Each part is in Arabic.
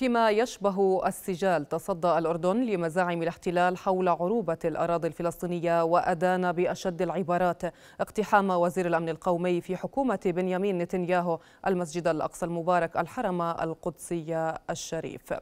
فيما يشبه السجال تصدى الأردن لمزاعم الاحتلال حول عروبة الأراضي الفلسطينية وأدان بأشد العبارات اقتحام وزير الأمن القومي في حكومة بنيامين نتنياهو المسجد الأقصى المبارك الحرم القدسي الشريف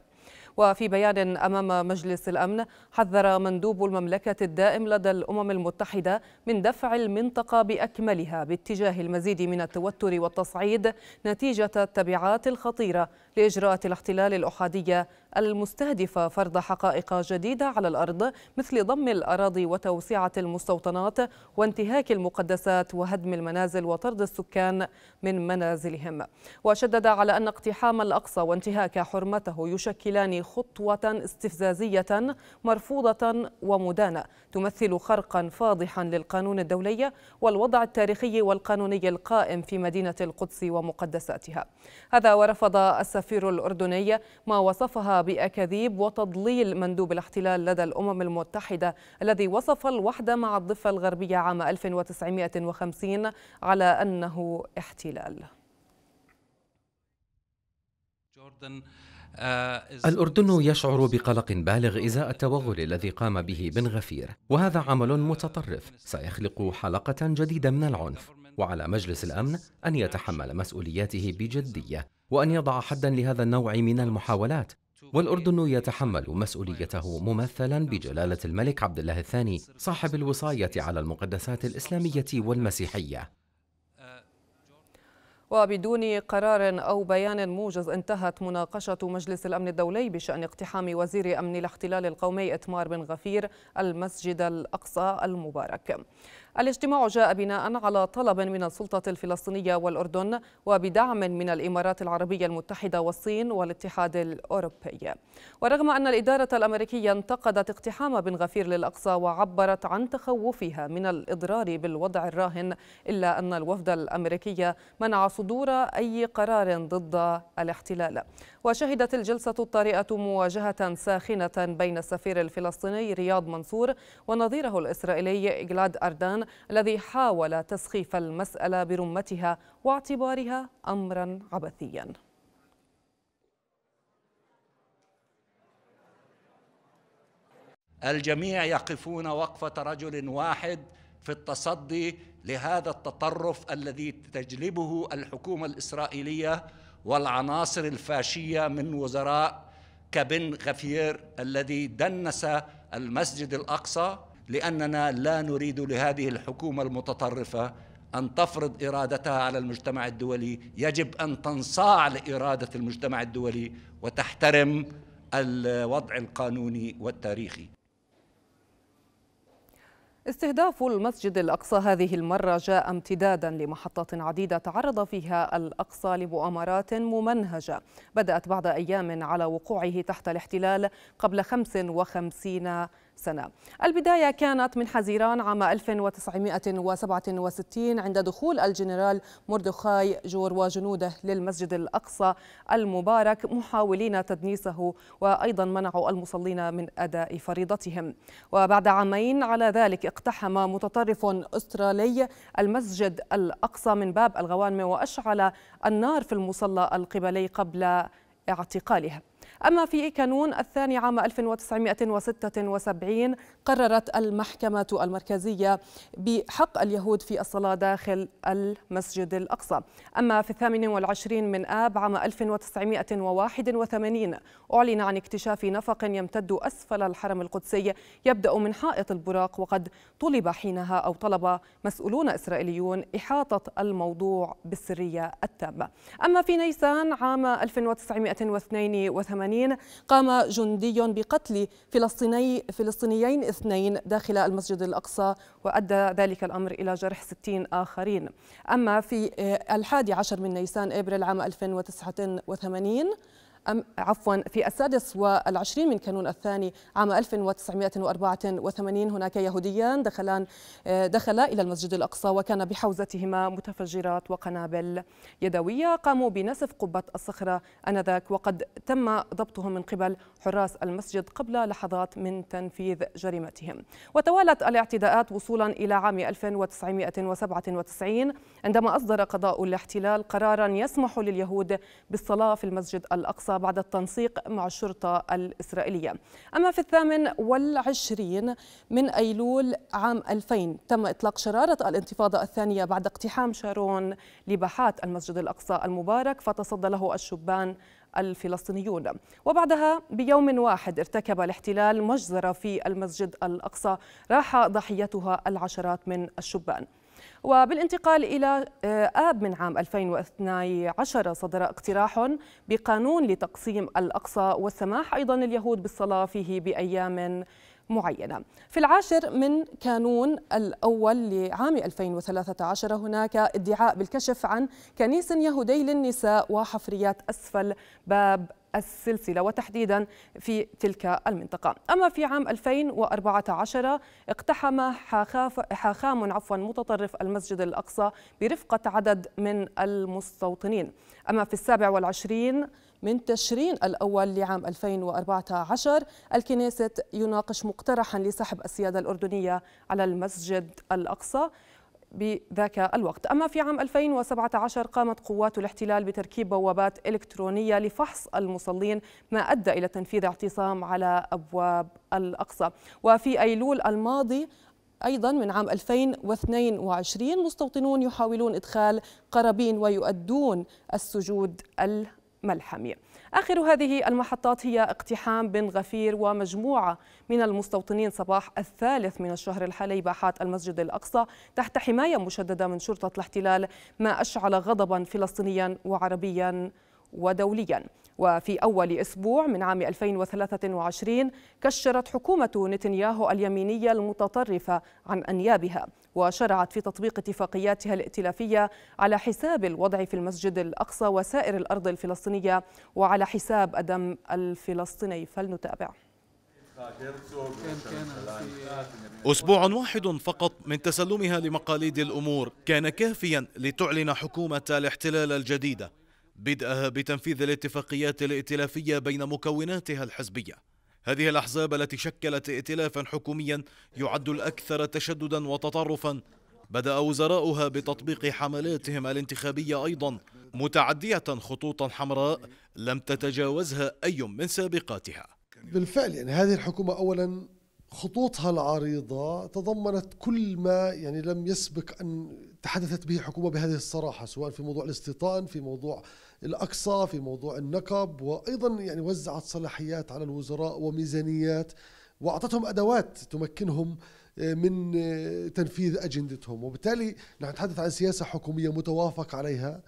وفي بيان أمام مجلس الأمن حذر مندوب المملكة الدائم لدى الأمم المتحدة من دفع المنطقة بأكملها باتجاه المزيد من التوتر والتصعيد نتيجة التبعات الخطيرة لإجراءات الاحتلال الأحادية المستهدفة فرض حقائق جديدة على الأرض مثل ضم الأراضي وتوسعة المستوطنات وانتهاك المقدسات وهدم المنازل وطرد السكان من منازلهم وشدد على أن اقتحام الأقصى وانتهاك حرمته يشكلان خطوة استفزازية مرفوضة ومدانة تمثل خرقا فاضحا للقانون الدولي والوضع التاريخي والقانوني القائم في مدينة القدس ومقدساتها هذا ورفض السفير السفير الأردني ما وصفها بأكاذيب وتضليل مندوب الاحتلال لدى الأمم المتحدة الذي وصف الوحدة مع الضفة الغربية عام 1950 على أنه احتلال آه، الأردن يشعر بقلق بالغ إزاء التوغل الذي قام به بن غفير وهذا عمل متطرف سيخلق حلقة جديدة من العنف وعلى مجلس الأمن أن يتحمل مسؤولياته بجدية وأن يضع حدا لهذا النوع من المحاولات والأردن يتحمل مسؤوليته ممثلا بجلالة الملك عبد الله الثاني صاحب الوصاية على المقدسات الإسلامية والمسيحية وبدون قرار أو بيان موجز انتهت مناقشة مجلس الأمن الدولي بشأن اقتحام وزير أمن الاحتلال القومي إتمار بن غفير المسجد الأقصى المبارك الاجتماع جاء بناء على طلب من السلطة الفلسطينية والأردن وبدعم من الإمارات العربية المتحدة والصين والاتحاد الأوروبي ورغم أن الإدارة الأمريكية انتقدت اقتحام بن غفير للأقصى وعبرت عن تخوفها من الإضرار بالوضع الراهن إلا أن الوفد الأمريكي منع صدور أي قرار ضد الاحتلال وشهدت الجلسة الطارئة مواجهة ساخنة بين السفير الفلسطيني رياض منصور ونظيره الإسرائيلي إجلاد أردان الذي حاول تسخيف المسألة برمتها واعتبارها أمرا عبثيا الجميع يقفون وقفة رجل واحد في التصدي لهذا التطرف الذي تجلبه الحكومة الإسرائيلية والعناصر الفاشية من وزراء كابن غفير الذي دنس المسجد الأقصى لأننا لا نريد لهذه الحكومة المتطرفة أن تفرض إرادتها على المجتمع الدولي يجب أن تنصاع لإرادة المجتمع الدولي وتحترم الوضع القانوني والتاريخي استهداف المسجد الأقصى هذه المرة جاء امتدادا لمحطات عديدة تعرض فيها الأقصى لمؤامرات ممنهجة بدأت بعد أيام على وقوعه تحت الاحتلال قبل 55 سنة البداية كانت من حزيران عام 1967 عند دخول الجنرال مردخاي جور وجنوده للمسجد الأقصى المبارك محاولين تدنيسه وأيضا منعوا المصلين من أداء فريضتهم وبعد عامين على ذلك اقتحم متطرف أسترالي المسجد الأقصى من باب الغوانم وأشعل النار في المصلى القبلي قبل اعتقالهم أما في كانون الثاني عام 1976 قررت المحكمة المركزية بحق اليهود في الصلاة داخل المسجد الأقصى أما في الثامن والعشرين من آب عام 1981 أعلن عن اكتشاف نفق يمتد أسفل الحرم القدسي يبدأ من حائط البراق وقد طلب حينها أو طلب مسؤولون إسرائيليون إحاطة الموضوع بالسرية التامة أما في نيسان عام 1982 1980 قام جندي بقتل فلسطيني فلسطينيين اثنين داخل المسجد الأقصى وأدى ذلك الأمر إلى جرح 60 آخرين أما في آه، الحادي عشر من نيسان إبريل عام 1989 أم عفوا في السادس والعشرين من كانون الثاني عام 1984 هناك يهوديان دخلان آه، دخلا إلى المسجد الأقصى وكان بحوزتهما متفجرات وقنابل يدوية قاموا بنسف قبة الصخرة أنذاك وقد تم ضبطهم من قبل حراس المسجد قبل لحظات من تنفيذ جريمتهم وتوالت الاعتداءات وصولا إلى عام 1997 عندما أصدر قضاء الاحتلال قرارا يسمح لليهود بالصلاة في المسجد الأقصى بعد التنسيق مع الشرطة الإسرائيلية أما في الثامن والعشرين من أيلول عام 2000 تم إطلاق شرارة الانتفاضة الثانية بعد اقتحام شارون لباحات المسجد الأقصى المبارك فتصدى له الشبان الفلسطينيون وبعدها بيوم واحد ارتكب الاحتلال مجزرة في المسجد الأقصى راح ضحيتها العشرات من الشبان وبالانتقال إلى آه، آب من عام 2012 صدر اقتراح بقانون لتقسيم الأقصى والسماح أيضا لليهود بالصلاة فيه بأيام معينة في العاشر من كانون الأول لعام 2013 هناك ادعاء بالكشف عن كنيس يهودي للنساء وحفريات أسفل باب السلسلة وتحديدا في تلك المنطقة أما في عام 2014 اقتحم حاخام عفوا متطرف المسجد الأقصى برفقة عدد من المستوطنين أما في السابع والعشرين من تشرين الأول لعام 2014 الكنيسة يناقش مقترحا لسحب السيادة الأردنية على المسجد الأقصى بذاك الوقت أما في عام 2017 قامت قوات الاحتلال بتركيب بوابات إلكترونية لفحص المصلين ما أدى إلى تنفيذ اعتصام على أبواب الأقصى وفي أيلول الماضي أيضا من عام 2022 مستوطنون يحاولون إدخال قرابين ويؤدون السجود ال ملحمي آخر هذه المحطات هي اقتحام بن غفير ومجموعة من المستوطنين صباح الثالث من الشهر الحالي باحات المسجد الأقصى تحت حماية مشددة من شرطة الاحتلال ما أشعل غضبا فلسطينيا وعربيا ودوليا وفي أول أسبوع من عام 2023 كشرت حكومة نتنياهو اليمينية المتطرفة عن أنيابها وشرعت في تطبيق اتفاقياتها الائتلافية على حساب الوضع في المسجد الأقصى وسائر الأرض الفلسطينية وعلى حساب الدم الفلسطيني فلنتابع أسبوع واحد فقط من تسلمها لمقاليد الأمور كان كافيا لتعلن حكومة الاحتلال الجديدة بدءها بتنفيذ الاتفاقيات الائتلافية بين مكوناتها الحزبية هذه الأحزاب التي شكلت ائتلافا حكوميا يعد الأكثر تشددا وتطرفا بدأ وزراؤها بتطبيق حملاتهم الانتخابية أيضا متعدية خطوطا حمراء لم تتجاوزها أي من سابقاتها بالفعل يعني هذه الحكومة أولا خطوطها العريضة تضمنت كل ما يعني لم يسبق أن تحدثت به حكومة بهذه الصراحة سواء في موضوع الاستيطان في موضوع الأقصى في موضوع النقب وأيضا يعني وزعت صلاحيات على الوزراء وميزانيات وأعطتهم أدوات تمكنهم آه، من آه، تنفيذ أجندتهم وبالتالي نحن نتحدث عن سياسة حكومية متوافق عليها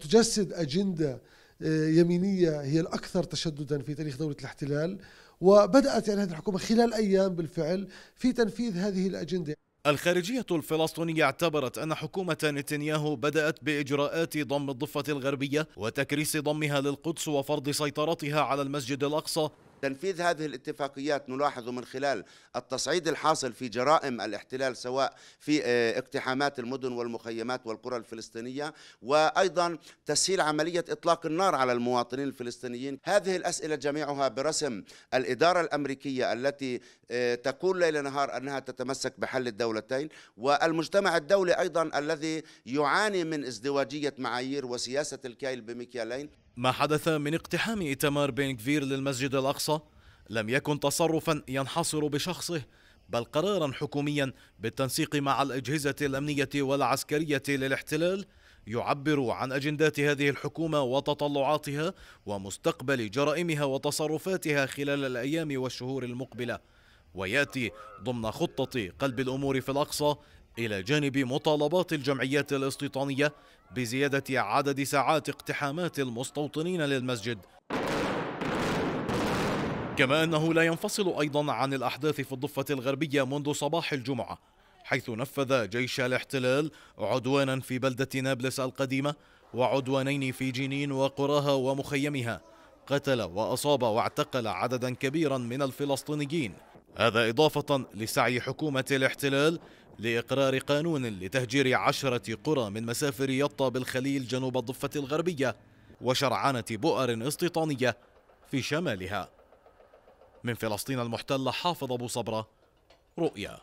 تجسد أجندة آه، يمينية هي الأكثر تشددا في تاريخ دولة الاحتلال وبدأت يعني هذه الحكومة خلال أيام بالفعل في تنفيذ هذه الأجندة الخارجية الفلسطينية اعتبرت أن حكومة نتنياهو بدأت بإجراءات ضم الضفة الغربية وتكريس ضمها للقدس وفرض سيطرتها على المسجد الأقصى تنفيذ هذه الاتفاقيات نلاحظ من خلال التصعيد الحاصل في جرائم الاحتلال سواء في آه، اقتحامات المدن والمخيمات والقرى الفلسطينية وأيضا تسهيل عملية إطلاق النار على المواطنين الفلسطينيين هذه الأسئلة جميعها برسم الإدارة الأمريكية التي آه، تقول ليل نهار أنها تتمسك بحل الدولتين والمجتمع الدولي أيضا الذي يعاني من ازدواجية معايير وسياسة الكيل بمكيالين ما حدث من اقتحام إتمار بن للمسجد الأقصى لم يكن تصرفا ينحصر بشخصه بل قرارا حكوميا بالتنسيق مع الأجهزة الأمنية والعسكرية للاحتلال يعبر عن أجندات هذه الحكومة وتطلعاتها ومستقبل جرائمها وتصرفاتها خلال الأيام والشهور المقبلة ويأتي ضمن خطة قلب الأمور في الأقصى إلى جانب مطالبات الجمعيات الاستيطانية بزيادة عدد ساعات اقتحامات المستوطنين للمسجد كما أنه لا ينفصل أيضا عن الأحداث في الضفة الغربية منذ صباح الجمعة حيث نفذ جيش الاحتلال عدوانا في بلدة نابلس القديمة وعدوانين في جنين وقراها ومخيمها قتل وأصاب واعتقل عددا كبيرا من الفلسطينيين هذا إضافة لسعي حكومة الاحتلال لإقرار قانون لتهجير عشرة قرى من مسافر يطا بالخليل جنوب الضفة الغربية وشرعنة بؤر استيطانية في شمالها من فلسطين المحتلة حافظ أبو صبرة رؤيا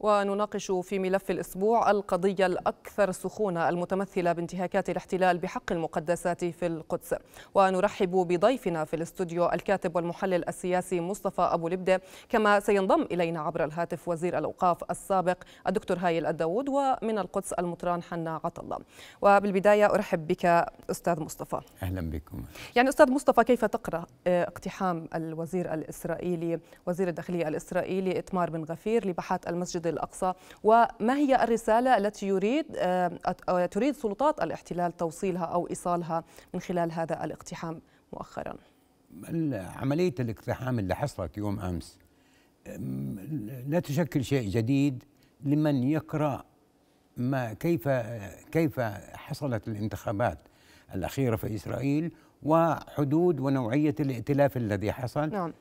ونناقش في ملف الأسبوع القضية الأكثر سخونة المتمثلة بانتهاكات الاحتلال بحق المقدسات في القدس ونرحب بضيفنا في الاستوديو الكاتب والمحلل السياسي مصطفى أبو لبدة كما سينضم إلينا عبر الهاتف وزير الأوقاف السابق الدكتور هايل الداود ومن القدس المطران حنا عطلة وبالبداية أرحب بك أستاذ مصطفى أهلا بكم يعني أستاذ مصطفى كيف تقرأ اقتحام الوزير الإسرائيلي وزير الداخلية الإسرائيلي إتمار بن غفير لباحات المسجد الأقصى وما هي الرسالة التي يريد آه، تريد سلطات الاحتلال توصيلها أو إيصالها من خلال هذا الاقتحام مؤخرا عملية الاقتحام اللي حصلت يوم أمس لا تشكل شيء جديد لمن يقرأ ما كيف كيف حصلت الانتخابات الأخيرة في إسرائيل وحدود ونوعية الائتلاف الذي حصل نعم.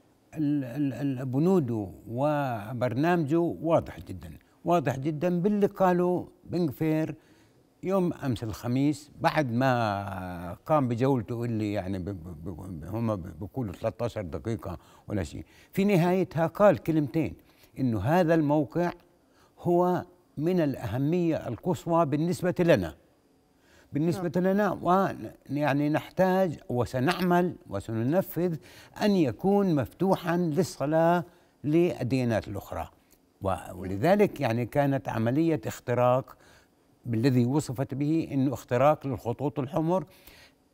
بنوده وبرنامجه واضح جدا واضح جدا باللي قاله بن يوم امس الخميس بعد ما قام بجولته اللي يعني هم بيقولوا 13 دقيقه ولا شيء في نهايتها قال كلمتين انه هذا الموقع هو من الاهميه القصوى بالنسبه لنا بالنسبة نعم. لنا ويعني نحتاج وسنعمل وسننفذ أن يكون مفتوحا للصلاة للديانات الأخرى ولذلك يعني كانت عملية اختراق بالذي وصفت به أنه اختراق للخطوط الحمر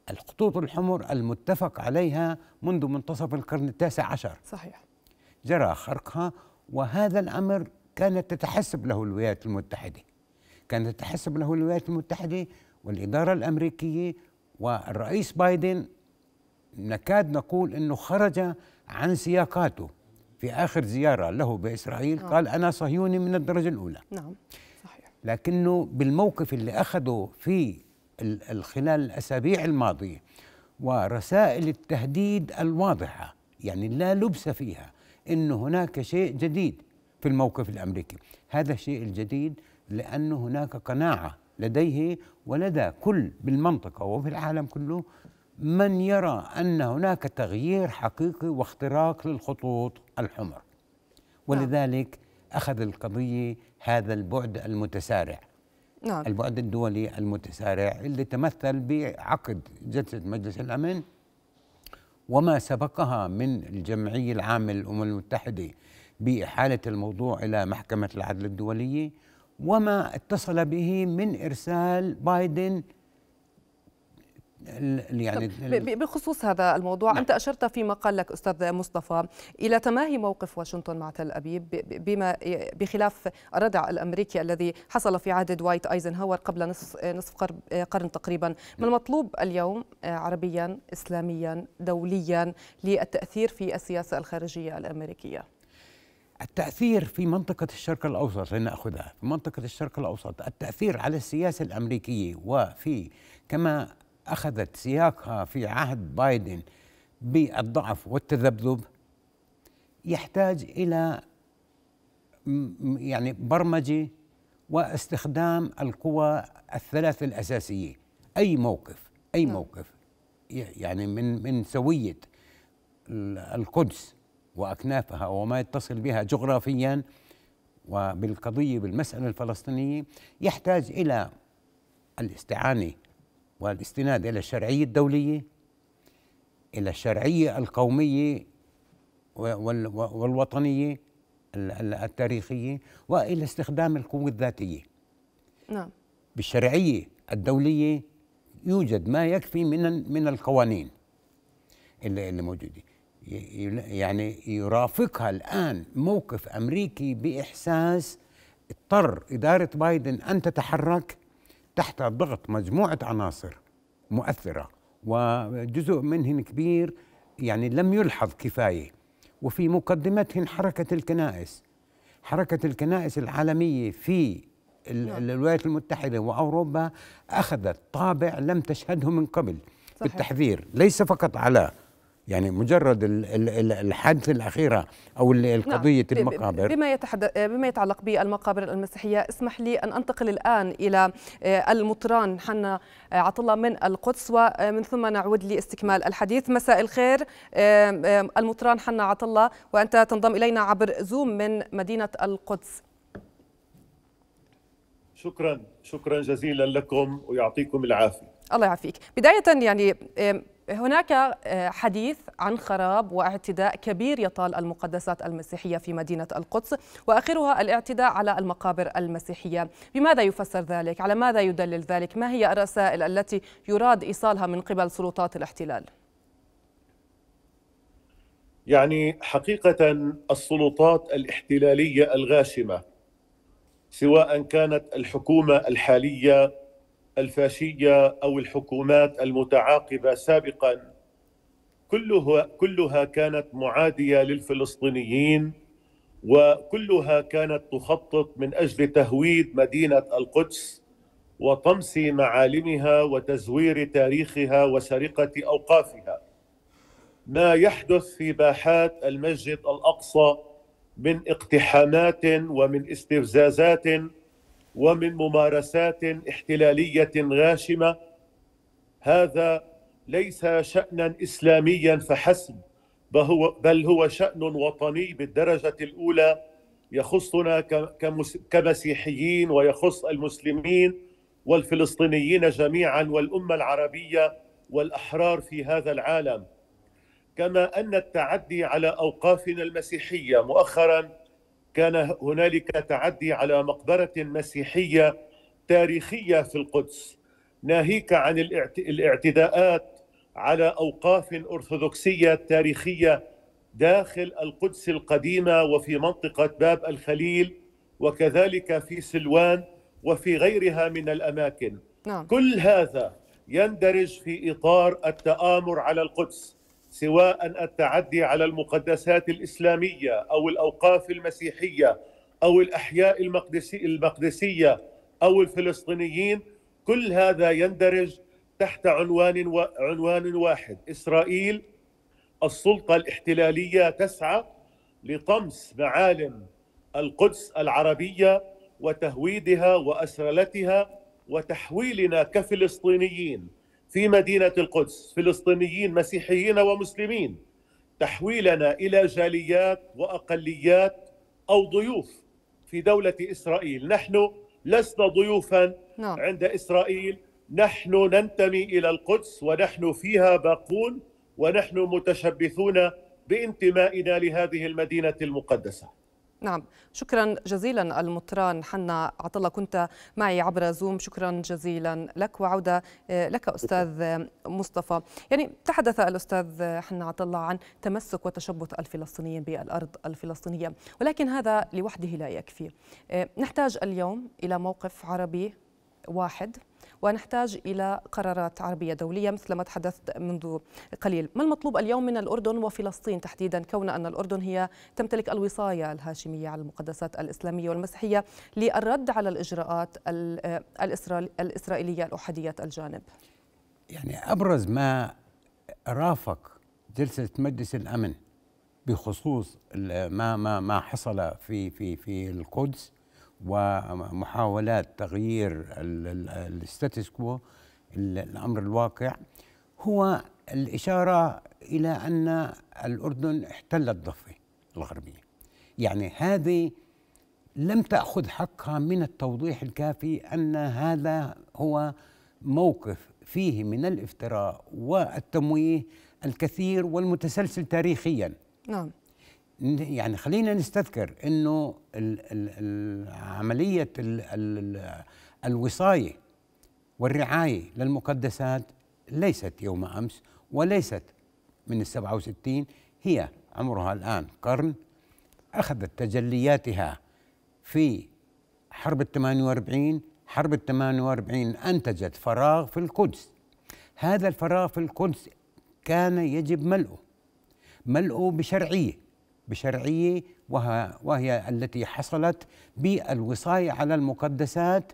الخطوط الحمر المتفق عليها منذ منتصف القرن التاسع عشر صحيح جرى خرقها وهذا الأمر كانت تتحسب له الولايات المتحدة كانت تتحسب له الولايات المتحدة والإدارة الأمريكية والرئيس بايدن نكاد نقول أنه خرج عن سياقاته في آخر زيارة له بإسرائيل نعم. قال أنا صهيوني من الدرجة الأولى نعم صحيح لكنه بالموقف اللي أخذه في خلال الأسابيع الماضية ورسائل التهديد الواضحة يعني لا لبس فيها أن هناك شيء جديد في الموقف الأمريكي هذا الشيء الجديد لأن هناك قناعة لديه ولدى كل بالمنطقة وفي العالم كله من يرى أن هناك تغيير حقيقي واختراق للخطوط الحمر ولذلك أخذ القضية هذا البعد المتسارع نعم. البعد الدولي المتسارع اللي تمثل بعقد جلسة مجلس الأمن وما سبقها من الجمعية العامة للأمم المتحدة بإحالة الموضوع إلى محكمة العدل الدولية وما اتصل به من ارسال بايدن يعني بخصوص هذا الموضوع نعم. انت اشرت في مقالك استاذ مصطفى الى تماهي موقف واشنطن مع تل ابيب بما بخلاف الردع الامريكي الذي حصل في عهد دوايت ايزنهاور قبل نصف نصف قرن تقريبا ما نعم. المطلوب اليوم آه، عربيا اسلاميا دوليا للتاثير في السياسه الخارجيه الامريكيه التأثير في منطقة الشرق الأوسط لنأخذها في منطقة الشرق الأوسط التأثير على السياسة الأمريكية وفي كما أخذت سياقها في عهد بايدن بالضعف والتذبذب يحتاج إلى يعني برمجة واستخدام القوى الثلاث الأساسية أي موقف أي نعم. موقف يعني من من سوية القدس وأكنافها وما يتصل بها جغرافيا وبالقضية بالمسألة الفلسطينية يحتاج إلى الاستعانة والاستناد إلى الشرعية الدولية إلى الشرعية القومية والوطنية التاريخية وإلى استخدام القوة الذاتية نعم بالشرعية الدولية يوجد ما يكفي من من القوانين اللي, اللي موجوده يعني يرافقها الآن موقف أمريكي بإحساس اضطر إدارة بايدن أن تتحرك تحت ضغط مجموعة عناصر مؤثرة وجزء منهن كبير يعني لم يلحظ كفاية وفي مقدمتهن حركة الكنائس حركة الكنائس العالمية في نعم. الولايات المتحدة وأوروبا أخذت طابع لم تشهده من قبل صحيح. بالتحذير ليس فقط على يعني مجرد الحادثه الاخيره او قضيه نعم. المقابر بما يتحدث بما يتعلق بالمقابر المسيحيه اسمح لي ان انتقل الان الى آه، المطران حنا آه، عطله من القدس ومن آه، ثم نعود لاستكمال الحديث مساء الخير المطران حنا عطله وانت تنضم الينا عبر زوم من مدينه القدس شكرا شكرا جزيلا لكم ويعطيكم العافيه الله يعافيك بداية يعني هناك آه، حديث عن خراب واعتداء كبير يطال المقدسات المسيحيه في مدينه القدس واخرها الاعتداء على المقابر المسيحيه، بماذا يفسر ذلك؟ على ماذا يدلل ذلك؟ ما هي الرسائل التي يراد ايصالها من قبل سلطات الاحتلال؟ يعني حقيقه السلطات الاحتلاليه الغاشمه سواء كانت الحكومه الحاليه الفاشيه او الحكومات المتعاقبه سابقا كلها كلها كانت معاديه للفلسطينيين وكلها كانت تخطط من اجل تهويد مدينه القدس وطمس معالمها وتزوير تاريخها وسرقه اوقافها ما يحدث في باحات المسجد الاقصى من اقتحامات ومن استفزازات ومن ممارسات احتلاليه غاشمه هذا ليس شانا اسلاميا فحسب بل هو شان وطني بالدرجه الاولى يخصنا كمسيحيين ويخص المسلمين والفلسطينيين جميعا والامه العربيه والاحرار في هذا العالم كما ان التعدي على اوقافنا المسيحيه مؤخرا كان هنالك تعدي على مقبره مسيحيه تاريخيه في القدس ناهيك عن الاعتداءات على اوقاف ارثوذكسيه تاريخيه داخل القدس القديمه وفي منطقه باب الخليل وكذلك في سلوان وفي غيرها من الاماكن نعم. كل هذا يندرج في اطار التامر على القدس سواء التعدي على المقدسات الاسلاميه او الاوقاف المسيحيه او الاحياء المقدسي المقدسيه او الفلسطينيين كل هذا يندرج تحت عنوان و... عنوان واحد اسرائيل السلطه الاحتلاليه تسعى لطمس معالم القدس العربيه وتهويدها واسرلتها وتحويلنا كفلسطينيين في مدينة القدس فلسطينيين مسيحيين ومسلمين تحويلنا إلى جاليات وأقليات أو ضيوف في دولة إسرائيل نحن لسنا ضيوفا نعم. عند إسرائيل نحن ننتمي إلى القدس ونحن فيها باقون ونحن متشبثون بانتمائنا لهذه المدينة المقدسة نعم شكرا جزيلا المطران حنا عطله كنت معي عبر زوم شكرا جزيلا لك وعوده آه، لك استاذ مصطفى يعني تحدث الاستاذ حنا عطله عن تمسك وتشبث الفلسطينيين بالارض الفلسطينيه ولكن هذا لوحده لا يكفي آه، نحتاج اليوم الى موقف عربي واحد ونحتاج إلى قرارات عربية دولية مثل ما تحدثت منذ قليل ما المطلوب اليوم من الأردن وفلسطين تحديدا كون أن الأردن هي تمتلك الوصاية الهاشمية على المقدسات الإسلامية والمسيحية للرد على الإجراءات الإسرائيلية الأحادية الجانب يعني أبرز ما رافق جلسة مجلس الأمن بخصوص ما ما ما حصل في في في القدس ومحاولات تغيير الستاتس كو الامر الواقع هو الاشاره الى ان الاردن احتل الضفه الغربيه يعني هذه لم تاخذ حقها من التوضيح الكافي ان هذا هو موقف فيه من الافتراء والتمويه الكثير والمتسلسل تاريخيا نعم يعني خلينا نستذكر انه عمليه الوصايه والرعايه للمقدسات ليست يوم امس وليست من ال 67 هي عمرها الان قرن اخذت تجلياتها في حرب ال 48 حرب ال 48 انتجت فراغ في القدس هذا الفراغ في القدس كان يجب ملئه ملئه بشرعيه بشرعيه وهي التي حصلت بالوصايه على المقدسات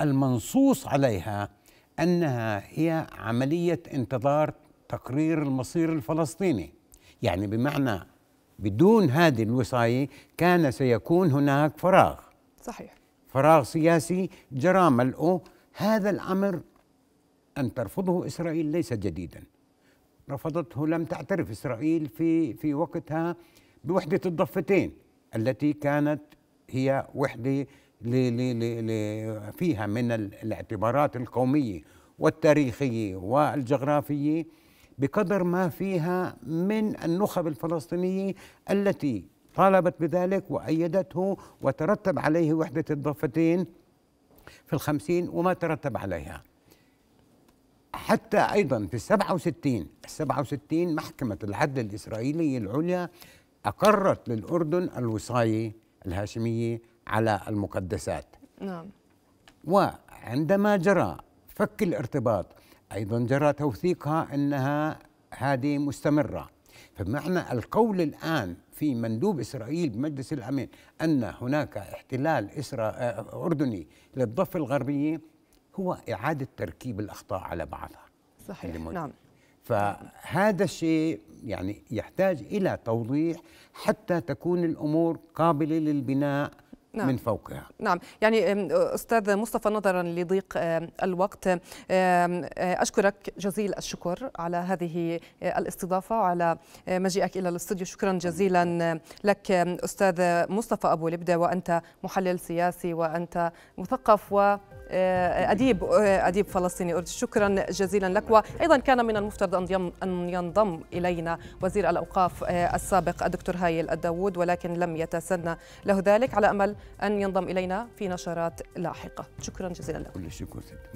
المنصوص عليها انها هي عمليه انتظار تقرير المصير الفلسطيني يعني بمعنى بدون هذه الوصايه كان سيكون هناك فراغ صحيح فراغ سياسي جرى ملؤه هذا الامر ان ترفضه اسرائيل ليس جديدا رفضته لم تعترف إسرائيل في في وقتها بوحدة الضفتين التي كانت هي وحدة لي لي لي فيها من الاعتبارات القومية والتاريخية والجغرافية بقدر ما فيها من النخب الفلسطينية التي طالبت بذلك وأيدته وترتب عليه وحدة الضفتين في الخمسين وما ترتب عليها حتى ايضا في ال 67 ال 67 محكمه العدل الاسرائيلي العليا اقرت للاردن الوصايه الهاشميه على المقدسات نعم وعندما جرى فك الارتباط ايضا جرى توثيقها انها هذه مستمره فمعنى القول الان في مندوب اسرائيل بمجلس الامن ان هناك احتلال إسرا... اردني للضفه الغربيه هو إعادة تركيب الأخطاء على بعضها صحيح نعم فهذا الشيء يعني يحتاج إلى توضيح حتى تكون الأمور قابلة للبناء نعم. من فوقها نعم يعني أستاذ مصطفى نظرا لضيق الوقت أشكرك جزيل الشكر على هذه أه، الاستضافة وعلى أه، مجيئك إلى الاستوديو شكرا جزيلا أه، لك أستاذ مصطفى أبو لبدة وأنت محلل سياسي وأنت مثقف و آه، اديب آه، اديب فلسطيني اردني شكرا جزيلا لك وايضا كان من المفترض ان ينضم الينا وزير الاوقاف آه، السابق الدكتور هايل الداوود ولكن لم يتسنى له ذلك على امل ان ينضم الينا في نشرات لاحقه شكرا جزيلا لك كل